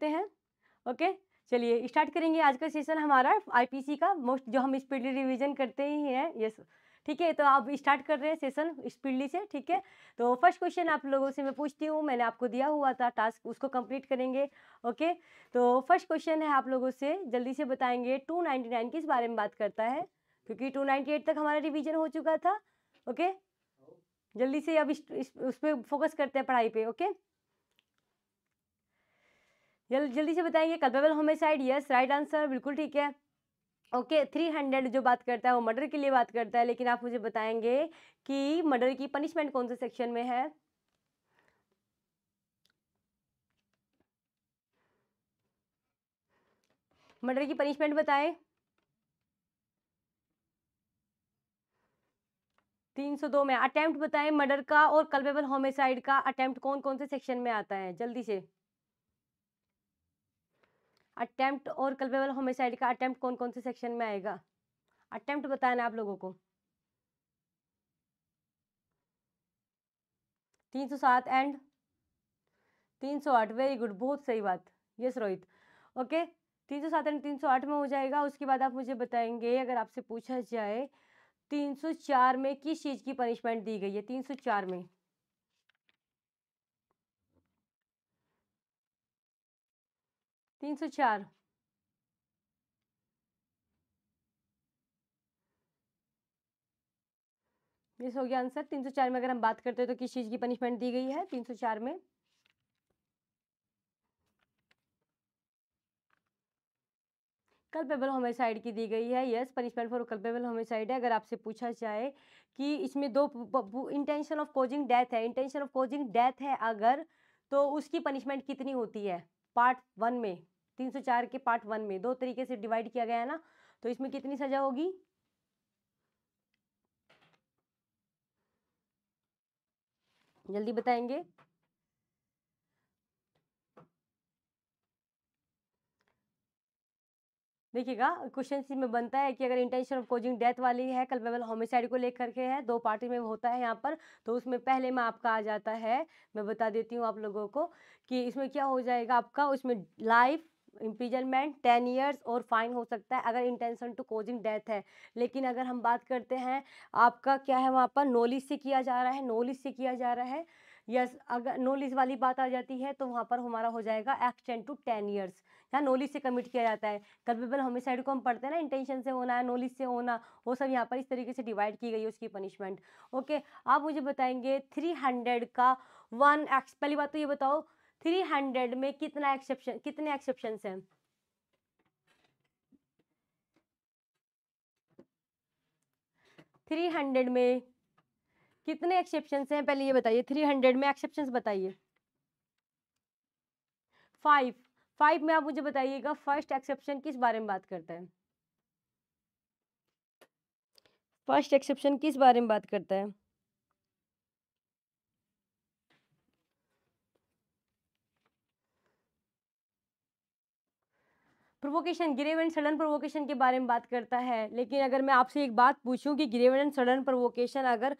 सकते हैं ओके चलिए स्टार्ट करेंगे आज का सेशन हमारा आईपीसी का मोस्ट जो हम स्पीडली रिवीजन करते ही हैं यस ठीक है तो आप स्टार्ट कर रहे हैं सेशन स्पीडली से ठीक है तो फर्स्ट क्वेश्चन आप लोगों से मैं पूछती हूँ मैंने आपको दिया हुआ था टास्क उसको कंप्लीट करेंगे ओके तो फर्स्ट क्वेश्चन है आप लोगों से जल्दी से बताएंगे टू किस बारे में बात करता है क्योंकि टू तक हमारा रिविजन हो चुका था ओके जल्दी से अब इस, इस, उस पर फोकस करते हैं पढ़ाई पर ओके जल, जल्दी से बताएंगे culpable homicide yes right answer बिल्कुल ठीक है ओके थ्री हंड्रेड जो बात करता है वो मर्डर के लिए बात करता है लेकिन आप मुझे बताएंगे कि मर्डर की पनिशमेंट कौन से सेक्शन में है मर्डर की पनिशमेंट बताएं तीन सौ दो में अटेम्प्ट बताएं मर्डर का और कल्पेबल होमिसाइड का अटेम्प्ट कौन कौन से सेक्शन में आता है जल्दी से अटैम्प्ट और कल्पेबल होमिसाइड का अटैम्प्ट कौन कौन से सेक्शन में आएगा अटैम्प्ट बताना आप लोगों को तीन सौ सात एंड तीन सौ आठ वेरी गुड बहुत सही बात यस रोहित ओके तीन सौ सात एंड तीन सौ आठ में हो जाएगा उसके बाद आप मुझे बताएंगे अगर आपसे पूछा जाए तीन सौ चार में किस चीज़ की पनिशमेंट दी गई है तीन सौ चार में तीन सौ चार मिस हो गया आंसर तीन सौ चार में अगर हम बात करते हैं तो किस चीज़ की पनिशमेंट दी गई है तीन सौ चार में कल्पेबल होमिसाइड की दी गई है yes punishment for culpable homicide है अगर आपसे पूछा जाए कि इसमें दो इंटेंशन ऑफ कोजिंग डेथ है इंटेंशन ऑफ कोजिंग डेथ है अगर तो उसकी पनिशमेंट कितनी होती है पार्ट वन में तीन सौ चार के पार्ट वन में दो तरीके से डिवाइड किया गया है ना तो इसमें कितनी सजा होगी जल्दी बताएंगे देखिएगा क्वेश्चन सी में बनता है कि अगर इंटेंशन ऑफ कोजिंग डेथ वाली है कल्पेबल होमिसाइड को लेकर के है दो पार्टी में होता है यहाँ पर तो उसमें पहले में आपका आ जाता है मैं बता देती हूँ आप लोगों को कि इसमें क्या हो जाएगा आपका उसमें लाइफ इम्प्रिजनमेंट टेन ईयर्स और फाइन हो सकता है अगर इंटेंशन टू कोजिंग डेथ है लेकिन अगर हम बात करते हैं आपका क्या है वहाँ पर नॉलेज से किया जा रहा है नॉलेज से किया जा रहा है यस अगर नॉलेज वाली बात आ जाती है तो वहाँ पर हमारा हो जाएगा एक्सटेंड टू टेन ईयर्स यहाँ नॉलेज से कमिट किया जाता है कल्पेबल होमिसाइड को हम पढ़ते हैं ना इंटेंशन से होना है नॉलेज से होना वो सब यहाँ पर इस तरीके से डिवाइड की गई है उसकी पनिशमेंट ओके आप मुझे बताएंगे थ्री हंड्रेड का वन एक्स पहली बात तो ये बताओ थ्री हंड्रेड में कितना एक्सेप्शन कितने एक्सेप्शन हैं थ्री हंड्रेड में कितने एक्सेप्शन हैं पहले ये बताइए थ्री हंड्रेड में एक्सेप्शन बताइए फाइव फाइव में आप मुझे बताइएगा फर्स्ट एक्सेप्शन किस बारे में बात करता है फर्स्ट एक्सेप्शन किस बारे में बात करता है provocation grave and sudden provocation के बारे में बात करता है लेकिन अगर मैं आपसे एक बात पूछूं कि ग्रेव एंड सडन प्रोवोकेशन अगर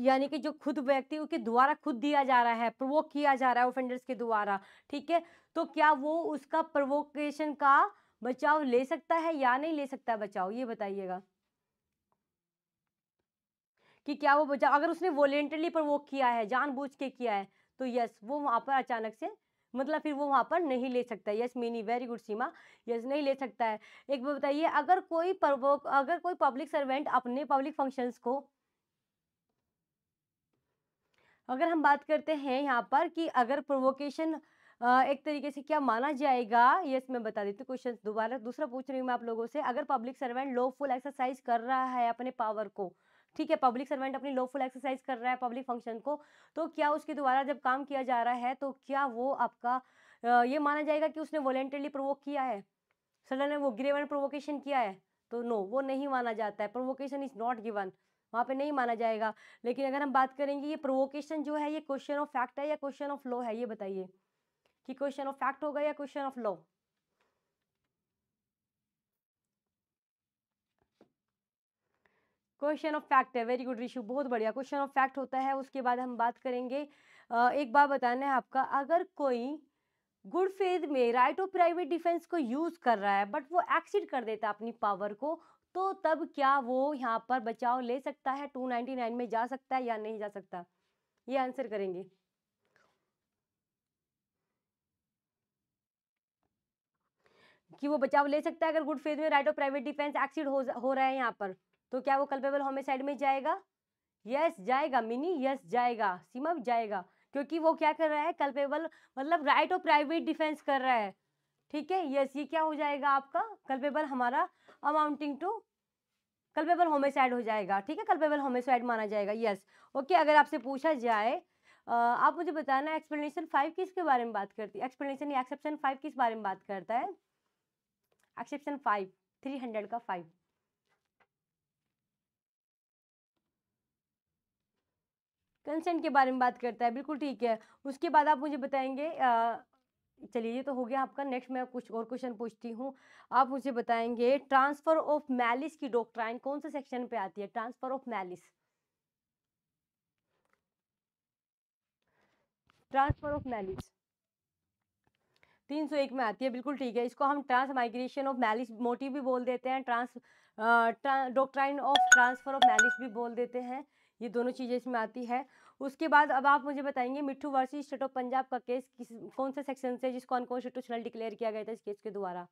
यानी कि जो खुद व्यक्ति उसके द्वारा खुद दिया जा रहा है प्रोवोक किया जा रहा है ऑफेंडर्स के द्वारा ठीक है तो क्या वो उसका प्रोवोकेशन का बचाव ले सकता है या नहीं ले सकता है बचाव ये बताइएगा कि क्या वो बचाव अगर उसने वॉलेंटरली प्रोवोक किया है जानबूझ के किया है तो यस वो वहां पर अचानक से मतलब फिर वो वहाँ पर नहीं ले सकता यस मीनी वेरी गुड सीमा यस नहीं ले सकता है एक बार बताइए अगर कोई अगर कोई पब्लिक सर्वेंट अपने पब्लिक फंक्शंस को अगर हम बात करते हैं यहाँ पर कि अगर प्रोवोकेशन एक तरीके से क्या माना जाएगा यस मैं बता देती हूँ क्वेश्चन दोबारा दूसरा पूछ रही हूँ मैं आप लोगों से अगर पब्लिक सर्वेंट लॉफुल एक्सरसाइज कर रहा है अपने पावर को ठीक है पब्लिक सर्वेंट अपनी लॉफुल एक्सरसाइज कर रहा है पब्लिक फंक्शन को तो क्या उसके द्वारा जब काम किया जा रहा है तो क्या वो आपका ये माना जाएगा कि उसने वॉलेंटरली प्रोवोक किया है सडन ने वो ग्रेवन प्रोवोकेशन किया है तो नो वो नहीं माना जाता है प्रोवोकेशन इज़ नॉट गिवन वहाँ पे नहीं माना जाएगा लेकिन अगर हम बात करेंगे ये प्रोवोकेशन जो है ये क्वेश्चन ऑफ फैक्ट है या क्वेश्चन ऑफ लॉ है ये बताइए कि क्वेश्चन ऑफ फैक्ट होगा या question of law question of fact है वेरी गुड रिशु बहुत बढ़िया क्वेश्चन ऑफ फैक्ट होता है उसके बाद हम बात करेंगे एक बार बताना है आपका अगर कोई गुड फेज में राइट ऑफ प्राइवेट डिफेंस को यूज़ कर रहा है बट वो एक्सीड कर देता है अपनी पावर को तो तब क्या वो यहाँ पर बचाव ले सकता है 299 में जा सकता है या नहीं जा सकता ये आंसर करेंगे कि वो बचाव ले सकता है अगर गुड फेज में right of private defence exceed हो हो रहा है यहाँ पर तो क्या वो कल्पेबल होमिसाइड में जाएगा यस जाएगा मिनी यस जाएगा सीमा जाएगा क्योंकि वो क्या कर रहा है कल्पेबल मतलब राइट ऑफ प्राइवेट डिफेंस कर रहा है ठीक है यस ये क्या हो जाएगा आपका कल्पेबल हमारा अमाउंटिंग टू कल्पेबल होमिसाइड हो जाएगा ठीक है कल्पेबल होमिसाइड माना जाएगा यस ओके अगर आपसे पूछा जाए आप मुझे बताना एक्सप्लेनेशन फाइव किसके बारे में बात करती है एक्सप्लेनेशन या एक्सेप्शन फाइव किस बारे में बात करता है एक्सेप्शन फाइव थ्री हंड्रेड का फाइव कंसेंट के बारे में बात करता है बिल्कुल ठीक है उसके बाद आप मुझे बताएंगे चलिए ये तो हो गया आपका नेक्स्ट मैं कुछ और क्वेश्चन पूछती हूँ आप मुझे बताएंगे ट्रांसफ़र ऑफ मैलिस की डॉक्ट्राइन कौन से सेक्शन पे आती है transfer of malice transfer of malice तीन सौ एक में आती है बिल्कुल ठीक है इसको हम transmigration of malice motive भी बोल देते हैं trans doctrine of transfer of malice भी बोल देते हैं ये दोनों चीज़ें इसमें आती है उसके बाद अब आप मुझे बताएंगे मिट्ठू वर्सी स्टेट ऑफ पंजाब का केस किस कौन से सेक्शन से जिसको अनकॉन्स्टिट्यूशनल डिक्लेयर किया गया था इस केस के द्वारा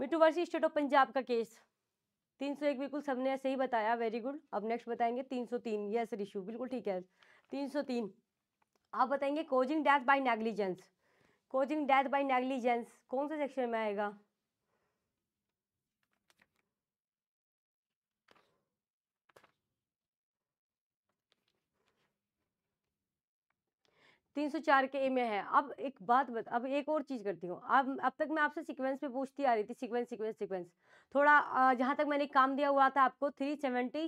मिट्टू वर्सी स्टेट ऑफ पंजाब का केस तीन सौ एक बिल्कुल सबने ऐसे ही बताया वेरी गुड अब नेक्स्ट बताएंगे तीन सौ तीन यस रिशु बिल्कुल ठीक है तीन सौ तीन आप बताएंगे causing death by negligence causing death by negligence कौन से सेक्शन में आएगा 304 के ए में है अब एक बात बता अब एक और चीज़ करती हूँ अब अब तक मैं आपसे सीक्वेंस पे पूछती आ रही थी सीक्वेंस सीक्वेंस सीक्वेंस थोड़ा जहाँ तक मैंने काम दिया हुआ था आपको 370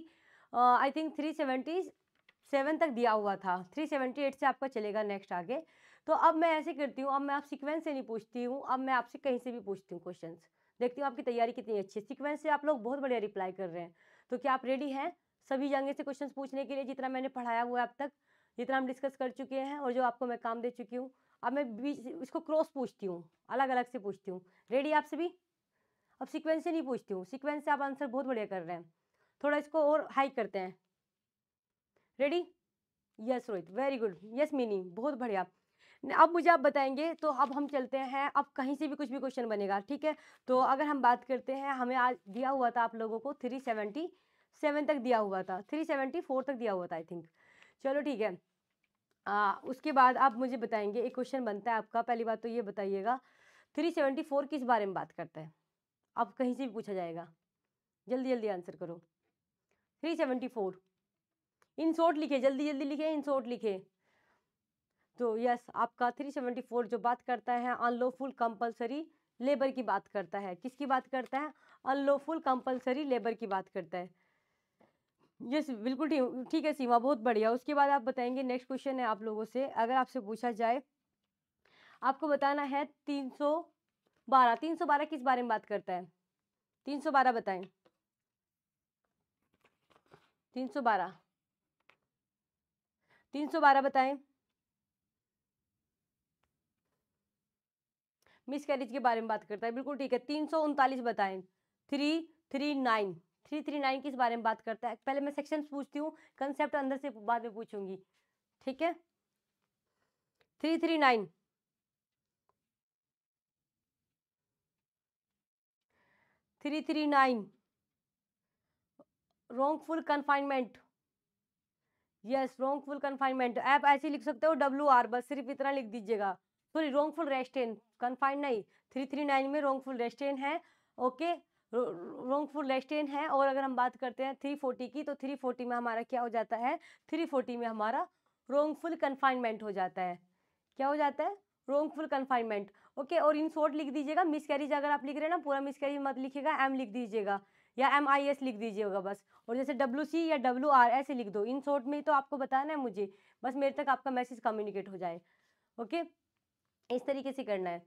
आई थिंक 377 तक दिया हुआ था 378 से आपका चलेगा नेक्स्ट आगे तो अब मैं ऐसे करती हूँ अब मैं आप सिक्वेंस से नहीं पूछती हूँ अब मैं आपसे कहीं से भी पूछती हूँ क्वेश्चन देखती हूँ आपकी तैयारी कितनी अच्छी है सिक्वेंस से आप लोग बहुत बढ़िया रिप्लाई कर रहे हैं तो क्या आप रेडी हैं सभी जगह से क्वेश्चन पूछने के लिए जितना मैंने पढ़ाया हुआ है अब तक जितना हम डिस्कस कर चुके हैं और जो आपको मैं काम दे चुकी हूँ अब मैं बीच इसको क्रॉस पूछती हूँ अलग अलग से पूछती हूँ रेडी आपसे भी अब सिक्वेंस से नहीं पूछती हूँ सिक्वेंस से आप आंसर बहुत बढ़िया कर रहे हैं थोड़ा इसको और हाई करते हैं ready yes Rohit very good yes meaning बहुत बढ़िया अब मुझे आप बताएंगे तो अब हम चलते हैं अब कहीं से भी कुछ भी क्वेश्चन बनेगा ठीक है तो अगर हम बात करते हैं हमें आज दिया हुआ था आप लोगों को थ्री सेवेंटी सेवन तक दिया हुआ था थ्री सेवेंटी फोर तक दिया हुआ था आई थिंक चलो ठीक है आ, उसके बाद आप मुझे बताएंगे एक क्वेश्चन बनता है आपका पहली बात तो ये बताइएगा थ्री सेवेंटी फोर किस बारे में बात करता है आप कहीं से भी पूछा जाएगा जल्दी जल्दी आंसर करो three seventy four in short लिखे जल्दी जल्दी लिखे इन शॉर्ट लिखे तो यस आपका थ्री सेवेंटी फोर जो बात करता है अनलॉफुल कंपलसरी लेबर की बात करता है किसकी बात करता है अनलॉफुल कंपलसरी लेबर की बात करता है यस बिल्कुल ठीक है सीमा बहुत बढ़िया उसके बाद आप बताएंगे नेक्स्ट क्वेश्चन है आप लोगों से अगर आपसे पूछा जाए आपको बताना है तीन सौ बारह तीन सौ बारह किस बारे में बात करता है तीन सौ बारह बताएं तीन सौ बारह तीन सौ बारह बताएं मिस कैरेज के बारे में बात करता है बिल्कुल ठीक है तीन सौ उनतालीस बताएं three three nine three three nine किस बारे में बात करता है पहले मैं सेक्शन पूछती हूँ कंसेप्ट अंदर से बाद में पूछूंगी ठीक है three three nine three three nine wrongful confinement yes wrongful confinement आप ऐसे लिख सकते हो डब्ल्यू आर बस सिर्फ इतना लिख दीजिएगा सॉरी रोंगफुल रेस्टेन कन्फाइन नहीं थ्री थ्री नाइन में रोंगफुल रेस्टेन है ओके रोंगपुर लेस्टेन है और अगर हम बात करते हैं थ्री फोर्टी की तो थ्री फोर्टी में हमारा क्या हो जाता है थ्री फोर्टी में हमारा रोंगफुल कन्फाइनमेंट हो जाता है क्या हो जाता है रोंगफुल कन्फाइनमेंट ओके और इन शॉर्ट लिख दीजिएगा मिस कैरीज अगर आप लिख रहे हैं ना पूरा मिस कैरीज मत लिखिएगा एम लिख दीजिएगा या एम आई एस लिख दीजिएगा बस और जैसे डब्ल्यू सी या डब्ल्यू आर ऐसे लिख दो इन शॉर्ट में ही तो आपको बताना है मुझे बस मेरे तक आपका मैसेज कम्युनिकेट हो जाए ओके इस तरीके से करना है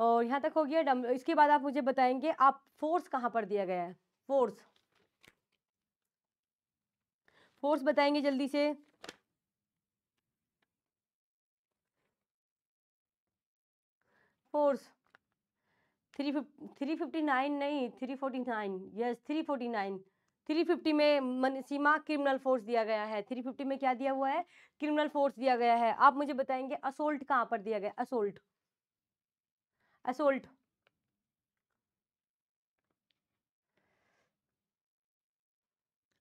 और यहाँ तक हो गया डम इसके बाद आप मुझे बताएंगे आप फोर्स कहाँ पर दिया गया है फोर्स फोर्स बताएंगे जल्दी से force three three fifty nine नहीं three forty nine yes three forty nine three fifty में मन सीमा क्रिमिनल फोर्स दिया गया है थ्री फिफ्टी में क्या दिया हुआ है क्रिमिनल फोर्स दिया गया है आप मुझे बताएंगे असोल्ट कहाँ पर दिया गया असोल्ट असोल्ट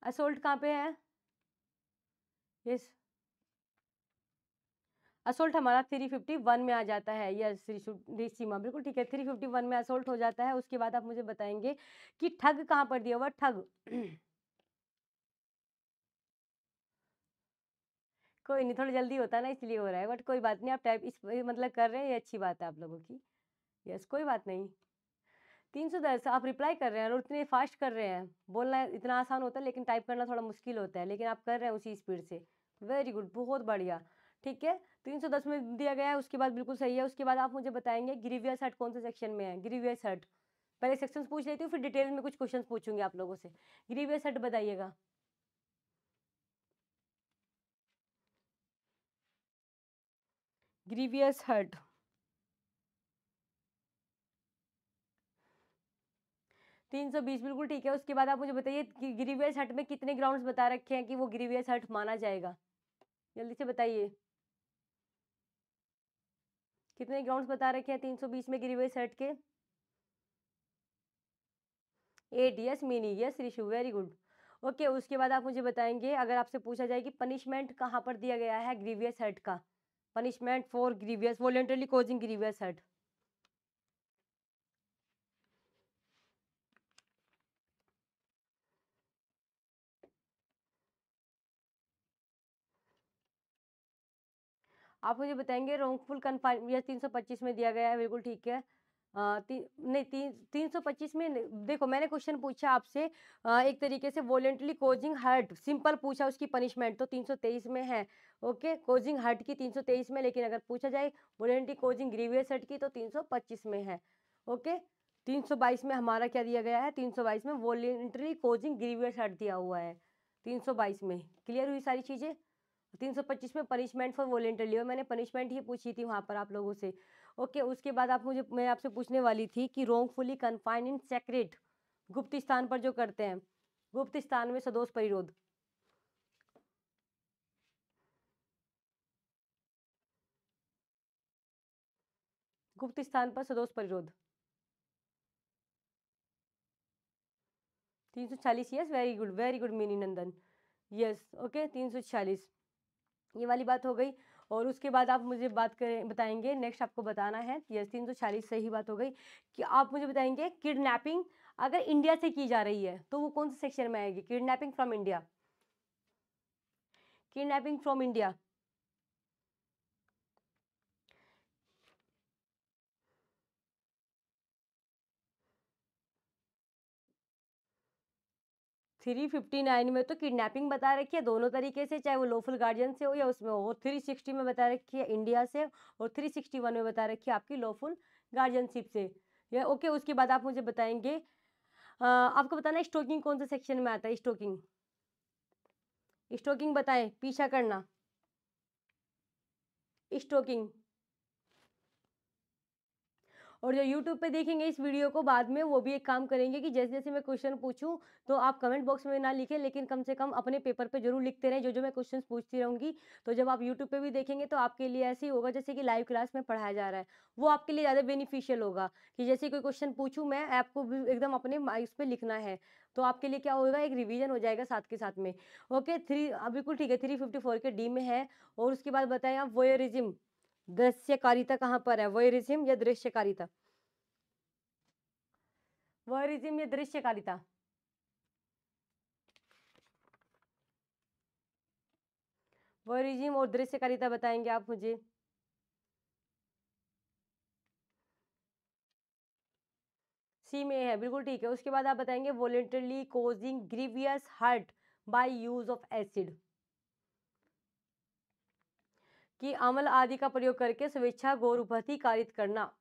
असोल्ट कहाँ पे है यस असोल्ट हमारा थ्री फिफ्टी वन में आ जाता है यस ऋषि सीमा बिल्कुल ठीक है थ्री फिफ्टी वन में असोल्ट हो जाता है उसके बाद आप मुझे बताएंगे कि ठग कहाँ पर दिया हुआ ठग कोई नहीं थोड़ा जल्दी होता है ना इसलिए हो रहा है बट कोई बात नहीं आप टाइप इस मतलब कर रहे हैं ये अच्छी बात है आप लोगों की यस yes, कोई बात नहीं तीन सौ दस आप रिप्लाई कर रहे हैं और इतने फास्ट कर रहे हैं बोलना इतना आसान होता है लेकिन टाइप करना थोड़ा मुश्किल होता है लेकिन आप कर रहे हैं उसी स्पीड से वेरी गुड बहुत बढ़िया ठीक है तीन सौ दस में दिया गया है उसके बाद बिल्कुल सही है उसके बाद आप मुझे बताएंगे ग्रीवियस हट कौन से सेक्शन में है ग्रीवियस हट पहले सेक्शन पूछ लेती हूँ फिर डिटेल में कुछ क्वेश्चन पूछूंगी आप लोगों से ग्रीवियस हट बताइएगा ग्रीवियस हट तीन सौ बीस बिल्कुल ठीक है उसके बाद आप मुझे बताइए ग्रीवियस हट में कितने ग्राउंड्स बता रखे हैं कि वो ग्रीवियस हट माना जाएगा जल्दी से बताइए कितने ग्राउंड्स बता रखे हैं तीन सौ बीस में ग्रीवियस हट के eight yes Mini yes Rishu very good okay उसके बाद आप मुझे बताएंगे अगर आपसे पूछा जाए कि पनिशमेंट कहाँ पर दिया गया है ग्रीवियस हट का punishment for grievous voluntarily causing grievous hurt आप मुझे बताएंगे रोंगफुल कन्फाइन यह तीन सौ पच्चीस में दिया गया है बिल्कुल ठीक है तीन नहीं तीन तीन सौ पच्चीस में देखो मैंने क्वेश्चन पूछा आपसे एक तरीके से वॉलेंटली कोजिंग हर्ट सिंपल पूछा उसकी पनिशमेंट तो तीन सौ तेईस में है ओके कोजिंग हर्ट की तीन सौ तेईस में लेकिन अगर पूछा जाए वॉलेंटली कोजिंग ग्रीवियस हर्ट की तो तीन सौ पच्चीस में है ओके तीन सौ बाईस में हमारा क्या दिया गया है तीन सौ बाईस में वॉलेंट्री कोजिंग ग्रीवियस हर्ट दिया हुआ है तीन सौ बाईस में क्लियर हुई सारी चीज़ें पच्चीस में पनिशमेंट फॉर वॉलेंटरली और मैंने पनिशमेंट ही पूछी थी वहाँ पर आप लोगों से ओके उसके बाद आप मुझे मैं आपसे पूछने वाली थी कि रॉन्गफुली कन्फाइन इन सेक्रेट गुप्त स्थान पर जो करते हैं गुप्त स्थान में सदोष परिरोध गुप्त स्थान पर सदोष परिरोध तीन सौ चालीस yes very good very good Mini Nandan yes okay तीन सौ छियालीस ये वाली बात हो गई और उसके बाद आप मुझे बात करें बताएंगे नेक्स्ट आपको बताना है यस तीन सौ छियालीस सही बात हो गई कि आप मुझे बताएंगे किडनैपिंग अगर इंडिया से की जा रही है तो वो कौन से सेक्शन में आएगी kidnapping from India kidnapping from India three fifty nine में तो किडनैपिंग बता रखी है दोनों तरीके से चाहे वो लोफुल गार्जियन से हो या उसमें हो थ्री सिक्सटी में बता रखी है इंडिया से और थ्री सिक्सटी वन में बता रखी है आपकी लोफुल गार्जियनशिप से या ओके उसके बाद आप मुझे बताएंगे आ, आपको बताना स्टोकिंग कौन से सेक्शन में आता है स्टोकिंग स्टोकिंग बताएं पीछा करना स्टोकिंग और जो यूट्यूब पे देखेंगे इस वीडियो को बाद में वो भी एक काम करेंगे कि जैसे जैसे मैं क्वेश्चन पूछूँ तो आप कमेंट बॉक्स में ना लिखें लेकिन कम से कम अपने पेपर पर पे जरूर लिखते रहें जो जो मैं क्वेश्चन पूछती रहूँगी तो जब आप यूट्यूब पर भी देखेंगे तो आपके लिए ऐसे ही होगा जैसे कि लाइव क्लास में पढ़ाया जा रहा है वो आपके लिए ज़्यादा बेनिफिशियल होगा कि जैसे कोई क्वेश्चन पूछूँ मैं आपको एकदम अपने उस पर लिखना है तो आपके लिए क्या होगा एक रिविज़न हो जाएगा साथ के साथ में ओके थ्री बिल्कुल ठीक है थ्री फिफ्टी फोर के डी में है और उसके बाद बताएं आप वोयरिज्म दृश्यकारिता कहाँ पर है वोयरिज्म या दृश्यकारिता वोयरिज्म या दृश्यकारिता वोयरिज्म और दृश्यकारिता बताएंगे आप मुझे सी में है बिल्कुल ठीक है उसके बाद आप बताएंगे voluntarily causing grievous hurt by use of acid की अमल आदि का प्रयोग करके स्वेच्छा गौर कारित करना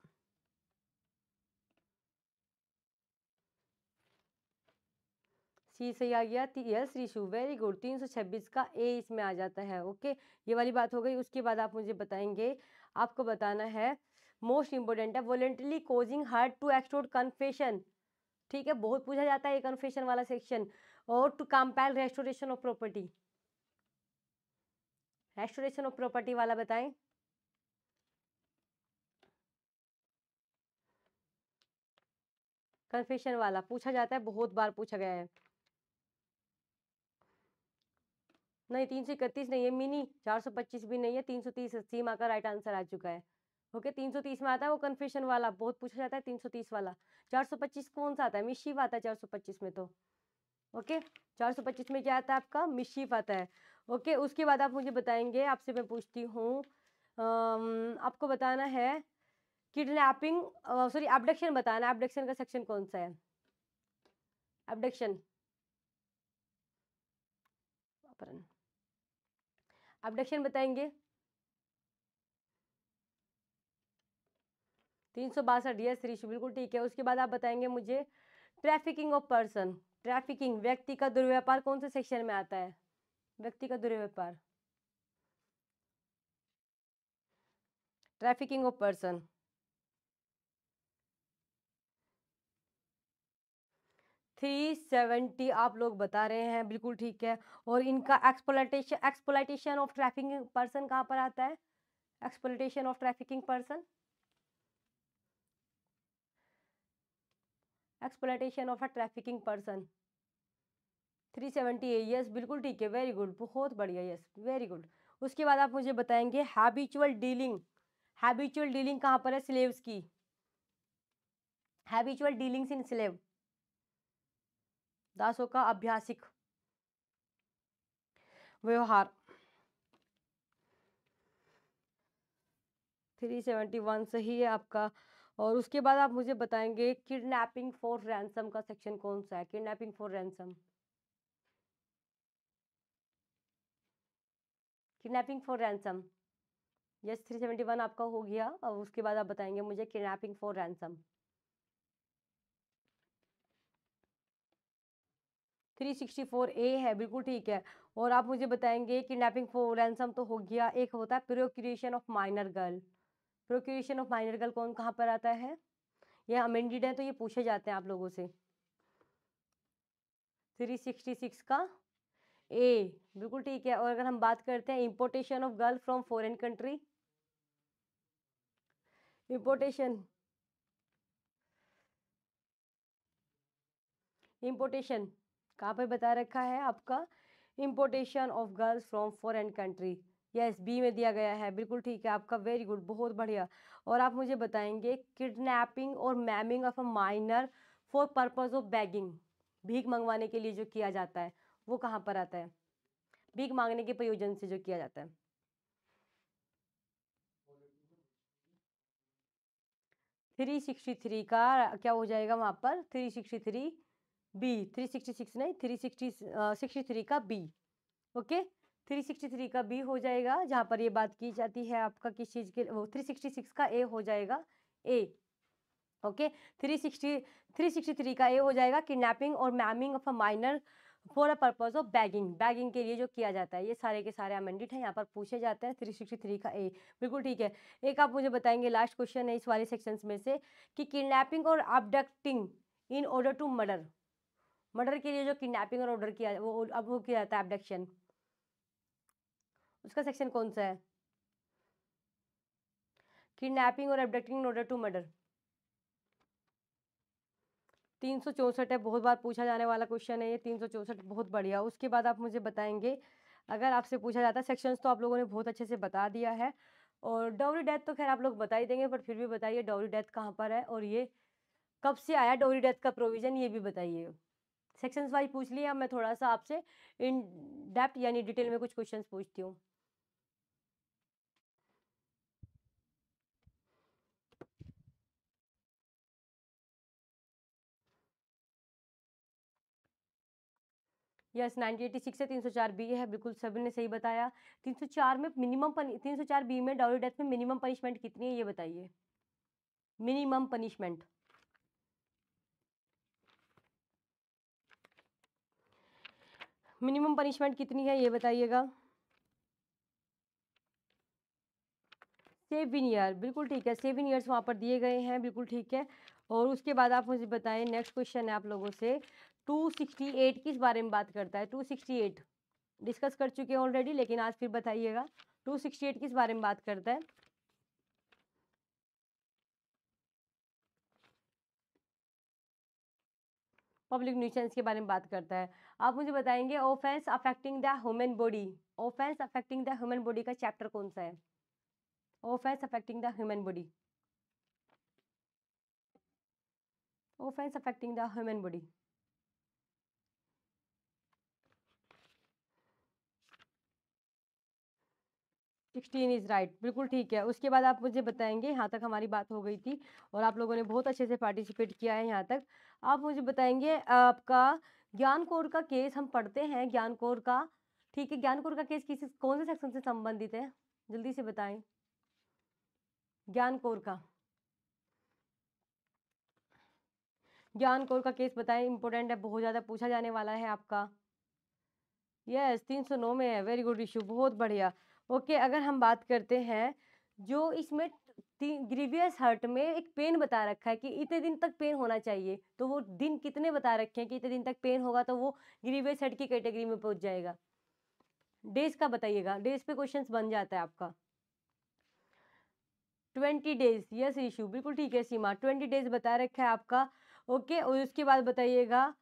सी सही आ गया यस रिशु वेरी गुड तीन सौ छब्बीस का ए इसमें आ जाता है ओके ये वाली बात हो गई उसके बाद आप मुझे बताएंगे आपको बताना है मोस्ट इम्पोर्टेंट है voluntarily causing hurt to extort confession ठीक है बहुत पूछा जाता है ये कन्फेशन वाला सेक्शन और to compel restoration of property restoration of property वाला बताएं कन्फेशन वाला पूछा जाता है बहुत बार पूछा गया है नहीं तीन सौ इकतीस नहीं है मिनी चार सौ पच्चीस भी नहीं है तीन सौ तीस सीमा का राइट आंसर आ चुका है ओके तीन सौ तीस में आता है वो कन्फेशन वाला बहुत पूछा जाता है तीन सौ तीस वाला चार सौ पच्चीस कौन सा आता है मिशीफ आता है चार सौ पच्चीस में तो ओके चार सौ पच्चीस में क्या आता है आपका मिशीफ आता है ओके उसके बाद आप मुझे बताएंगे आपसे मैं पूछती हूँ आपको बताना है किडनैपिंग सॉरी एबडक्शन बताना एबडक्शन का सेक्शन कौन सा है एबडक्शन एबडक्शन बताएंगे तीन सौ बासठ यस रिश बिल्कुल ठीक है उसके बाद आप बताएंगे मुझे ट्रैफिकिंग ऑफ पर्सन ट्रैफिकिंग व्यक्ति का दुर्व्यापार कौन से सेक्शन में आता है व्यक्ति का दुर्व्यवहार trafficking of person three seventy आप लोग बता रहे हैं बिल्कुल ठीक है और इनका exploitation exploitation of trafficking person कहाँ पर आता है exploitation of trafficking person exploitation of a trafficking person three seventy है यस बिल्कुल ठीक है वेरी गुड बहुत बढ़िया यस वेरी गुड उसके बाद आप मुझे बताएंगे हैबिचुअल डीलिंग हैबिचुअल डीलिंग कहाँ पर है स्लेव्स की हैबिचुअल डीलिंग्स इन स्लेव दासों का अभ्यासिक व्यवहार थ्री सेवेंटी वन सही है आपका और उसके बाद आप मुझे बताएंगे किडनैपिंग फॉर रैंसम का सेक्शन कौन सा है kidnapping for ransom kidnapping for ransom yes three seventy one आपका हो गया और उसके बाद आप बताएंगे मुझे kidnapping for ransom three sixty four A है बिल्कुल ठीक है और आप मुझे बताएंगे किडनैपिंग फॉर रैनसम तो हो गया एक होता है procuration of minor girl procuration of minor girl कौन कहाँ पर आता है यह अमेंडेड है तो ये पूछे जाते हैं आप लोगों से थ्री सिक्सटी सिक्स का ए बिल्कुल ठीक है और अगर हम बात करते हैं importation of girl from foreign country importation importation कहाँ पे बता रखा है आपका importation of girls from foreign country yes B में दिया गया है बिल्कुल ठीक है आपका वेरी गुड बहुत बढ़िया और आप मुझे बताएंगे किडनैपिंग और maiming of a minor for purpose of begging भीख मंगवाने के लिए जो किया जाता है वो कहाँ पर आता है भीख मांगने के प्रयोजन से जो किया जाता है थ्री सिक्सटी थ्री का क्या हो जाएगा वहाँ पर three sixty three B three sixty six नहीं थ्री सिक्सटी सिक्सटी थ्री का B okay three sixty three का बी हो जाएगा जहाँ पर ये बात की जाती है आपका किस चीज़ के वो थ्री सिक्सटी सिक्स का ए हो जाएगा A okay three sixty three sixty three का ए हो जाएगा किडनैपिंग और maiming of a minor for a purpose of begging begging के लिए जो किया जाता है ये सारे के सारे अमेंडेड हैं यहाँ पर पूछे जाते हैं थ्री सिक्सटी थ्री का ए बिल्कुल ठीक है एक आप मुझे बताएंगे लास्ट क्वेश्चन है इस वाले सेक्शन में से कि किडनैपिंग और abducting in order to murder murder के लिए जो किडनैपिंग और ऑर्डर किया वो अब वो किया जाता है अबडक्शन उसका सेक्शन कौन सा है किडनैपिंग और abducting in order to murder तीन सौ चौंसठ है बहुत बार पूछा जाने वाला क्वेश्चन है ये तीन सौ चौंसठ बहुत बढ़िया उसके बाद आप मुझे बताएंगे अगर आपसे पूछा जाता है सेक्शंस तो आप लोगों ने बहुत अच्छे से बता दिया है और डोरी डेथ तो खैर आप लोग बता ही देंगे पर फिर भी बताइए डोरी डेथ कहाँ पर है और ये कब से आया डोरी डेथ का प्रोविज़न ये भी बताइए सेक्शंस वाइज पूछ लिया अब मैं थोड़ा सा आपसे इन डेप्थ यानी डिटेल में कुछ क्वेश्चन पूछती हूँ यस सिक्स है तीन सौ चार बी है बिल्कुल सभी ने सही बताया तीन सौ चार में मिनिमम तीन सौ चार बी में डाउरी डेथ में मिनिमम पनिशमेंट कितनी है ये बताइए मिनिमम पनिशमेंट मिनिमम पनिशमेंट कितनी है ये बताइएगा सेवन ईयर बिल्कुल ठीक है सेवन ईयर्स वहाँ पर दिए गए हैं बिल्कुल ठीक है और उसके बाद आप मुझे बताएं नेक्स्ट क्वेश्चन है आप लोगों से टू सिक्सटी एट किस बारे में बात करता है टू सिक्सटी एट डिस्कस कर चुके हैं ऑलरेडी लेकिन आज फिर बताइएगा टू सिक्सटी एट किस बारे में बात करता है पब्लिक न्यूशंस के बारे में बात करता है आप मुझे बताएंगे offence affecting the human body offence affecting the human body का चैप्टर कौन सा है offence affecting the human body offence affecting the human body sixteen is right बिल्कुल ठीक है उसके बाद आप मुझे बताएंगे यहाँ तक हमारी बात हो गई थी और आप लोगों ने बहुत अच्छे से पार्टिसिपेट किया है यहाँ तक आप मुझे बताएंगे आपका ज्ञान कौर का केस हम पढ़ते हैं ज्ञान कौर का ठीक है ज्ञान कौर का केस किसी कौन से सेक्शन से संबंधित है जल्दी से बताएं ज्ञान कौर का ज्ञान कौर का केस बताएं इंपॉर्टेंट है बहुत ज़्यादा पूछा जाने वाला है आपका यस तीन सौ नौ में है वेरी गुड इश्यू बहुत बढ़िया ओके okay, अगर हम बात करते हैं जो इसमें ग्रीवियस हर्ट में एक पेन बता रखा है कि इतने दिन तक पेन होना चाहिए तो वो दिन कितने बता रखे हैं कि इतने दिन तक पेन होगा तो वो ग्रीवियस हर्ट की कैटेगरी में पहुंच जाएगा डेज का बताइएगा डेज पे क्वेश्चन बन जाता है आपका ट्वेंटी डेज यस इशू बिल्कुल ठीक है सीमा ट्वेंटी डेज बता रखा है आपका ओके okay, और उसके बाद बताइएगा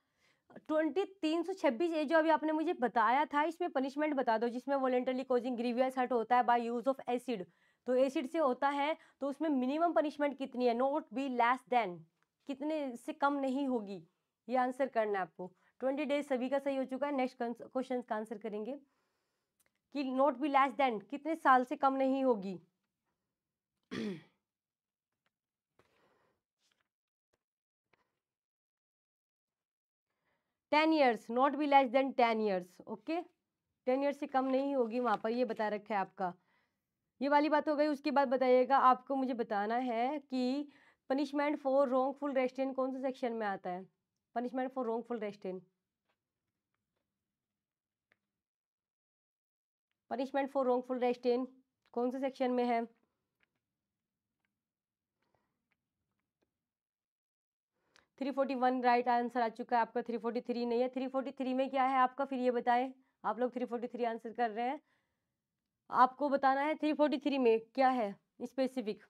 ट्वेंटी तीन सौ छब्बीस ए जो अभी आपने मुझे बताया था इसमें पनिशमेंट बता दो जिसमें वॉलेंटरली कोजिंग ग्रीवियस हर्ट होता है बाय यूज़ ऑफ एसिड तो एसिड से होता है तो उसमें मिनिमम पनिशमेंट कितनी है नोट बी लेस देन कितने से कम नहीं होगी ये आंसर करना है आपको ट्वेंटी डेज सभी का सही हो चुका है नेक्स्ट क्वेश्चन का आंसर करेंगे कि नोट बी लेस देन कितने साल से कम नहीं होगी ten years not be less than ten years okay ten years से कम नहीं होगी वहाँ पर ये बता रखा है आपका ये वाली बात हो गई उसके बाद बताइएगा आपको मुझे बताना है कि पनिशमेंट फॉर रॉन्गफुल रेस्टेन कौन से सेक्शन में आता है punishment for full restraint punishment for wrongful restraint कौन से सेक्शन में है three forty one right answer आ चुका है आपका थ्री फोर्टी थ्री नहीं है थ्री फोर्टी थ्री में क्या है आपका फिर ये बताएं आप लोग थ्री फोर्टी थ्री आंसर कर रहे हैं आपको बताना है थ्री फोर्टी थ्री में क्या है स्पेसिफिक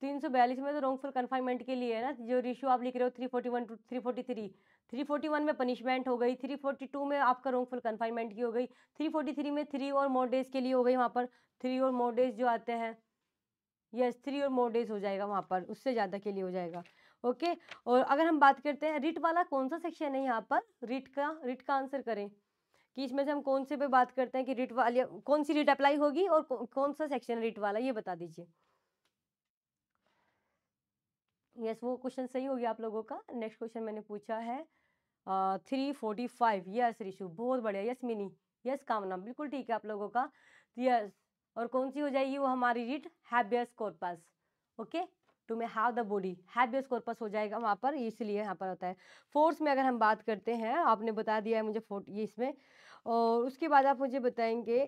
तीन सौ बयालीस में तो फॉर कन्फाइनमेंट के लिए है ना जो रिश्यू आप लिख रहे हो three forty one to three forty three three forty one में पनिशमेंट हो गई थ्री फोर्टी टू में आपका फॉर कन्फाइनमेंट की हो गई थ्री फोर्टी थ्री में थ्री और मोर डेज के लिए हो गई वहाँ पर थ्री और मोर डेज जो आते हैं यस थ्री और मोर डेज हो जाएगा वहाँ पर उससे ज़्यादा के लिए हो जाएगा ओके और अगर हम बात करते हैं रिट वाला कौन सा सेक्शन है यहाँ पर रिट का रिट का आंसर करें कि इसमें से हम कौन से पे बात करते हैं कि रिट वाली कौन सी रिट अप्लाई होगी और कौन सा सेक्शन रिट वाला ये बता दीजिए यस yes, वो क्वेश्चन सही हो गया आप लोगों का नेक्स्ट क्वेश्चन मैंने पूछा है three forty five yes Rishu बहुत बढ़िया यस मिनी यस कामना बिल्कुल ठीक है आप लोगों का यस और कौन सी हो जाएगी वो हमारी writ habeas corpus okay to may have the body habeas corpus हो जाएगा वहाँ पर इसलिए यहाँ पर होता है फोर्स में अगर हम बात करते हैं आपने बता दिया है मुझे फोर्ट ये इसमें और उसके बाद आप मुझे बताएंगे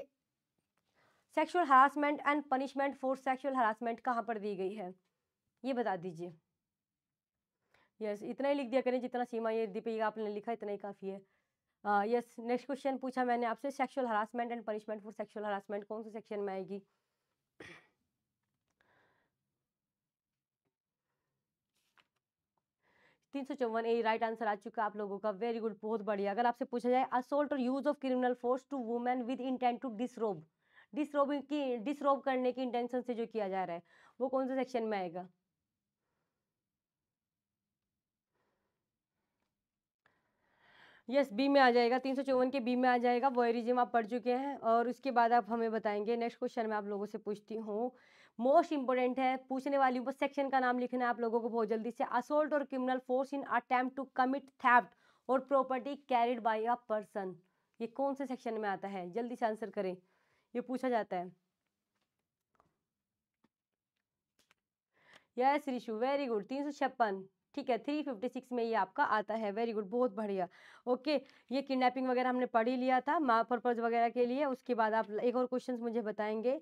sexual harassment and punishment for sexual harassment कहाँ पर दी गई है ये बता दीजिए यस yes, इतना ही लिख दिया करें जितना सीमा ये दीपिका आपने लिखा इतना ही काफ़ी है यस नेक्स्ट क्वेश्चन पूछा मैंने आपसे sexual harassment and punishment for sexual harassment कौन से सेक्शन में आएगी तीन सौ चौवन ए राइट आंसर आ चुका आप लोगों का वेरी गुड बहुत बढ़िया अगर आपसे पूछा जाए असोल्ट और use of criminal force to women with intent to disrobe disrobe की डिसरोब करने की इंटेंशन से जो किया जा रहा है वो कौन से सेक्शन में आएगा यस बी में आ जाएगा तीन सौ चौवन के बी में आ जाएगा वॉयरिज्म आप पढ़ चुके हैं और उसके बाद आप हमें बताएंगे नेक्स्ट क्वेश्चन मैं आप लोगों से पूछती हूँ मोस्ट इंपॉर्टेंट है पूछने वाली ऊपर सेक्शन का नाम लिखना है आप लोगों को बहुत जल्दी से असोल्ट और criminal force in attempt to commit theft और property carried by a person ये कौन से सेक्शन में आता है जल्दी से आंसर करें ये पूछा जाता है यस रिशु वेरी गुड तीन सौ छप्पन ठीक है थ्री फिफ्टी सिक्स में ये आपका आता है वेरी गुड बहुत बढ़िया ओके ये किडनैपिंग वगैरह हमने पढ़ ही लिया था मा पर्पज़ वगैरह के लिए उसके बाद आप एक और क्वेश्चन मुझे बताएंगे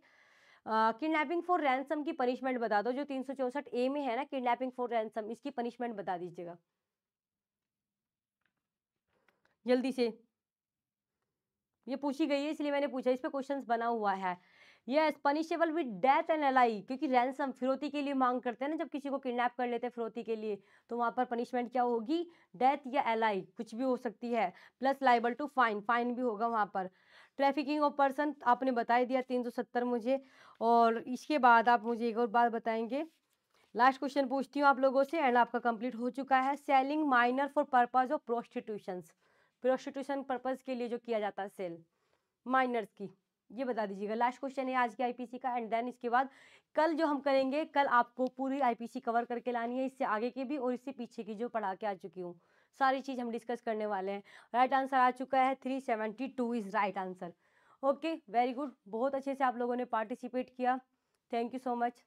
किडनैपिंग फॉर रैनसम की पनिशमेंट बता दो जो तीन सौ चौसठ ए में है ना किडनैपिंग फॉर रैनसम इसकी पनिशमेंट बता दीजिएगा जल्दी से ये पूछी गई है इसलिए मैंने पूछा इस पर क्वेश्चन बना हुआ है yes punishable with death and एलाई क्योंकि रैनसम फिरौती के लिए मांग करते हैं ना जब किसी को किडनैप कर लेते हैं फिरौती के लिए तो वहाँ पर पनिशमेंट क्या होगी डेथ या एलाई कुछ भी हो सकती है plus liable to fine fine भी होगा वहाँ पर ट्रैफिकिंग ऑफ पर्सन आपने बता दिया तीन सौ सत्तर मुझे और इसके बाद आप मुझे एक और बात बताएंगे लास्ट क्वेश्चन पूछती हूँ आप लोगों से एंड आपका कंप्लीट हो चुका है selling minor for purpose of prostitutions prostitution purpose के लिए जो किया जाता है सेल माइनर्स की ये बता दीजिएगा लास्ट क्वेश्चन है आज की आईपीसी का एंड देन इसके बाद कल जो हम करेंगे कल आपको पूरी आईपीसी कवर करके लानी है इससे आगे की भी और इससे पीछे की जो पढ़ा के आ चुकी हूँ सारी चीज़ हम डिस्कस करने वाले हैं राइट आंसर आ चुका है three seventy two is right answer okay very good बहुत अच्छे से आप लोगों ने पार्टिसिपेट किया थैंक यू सो मच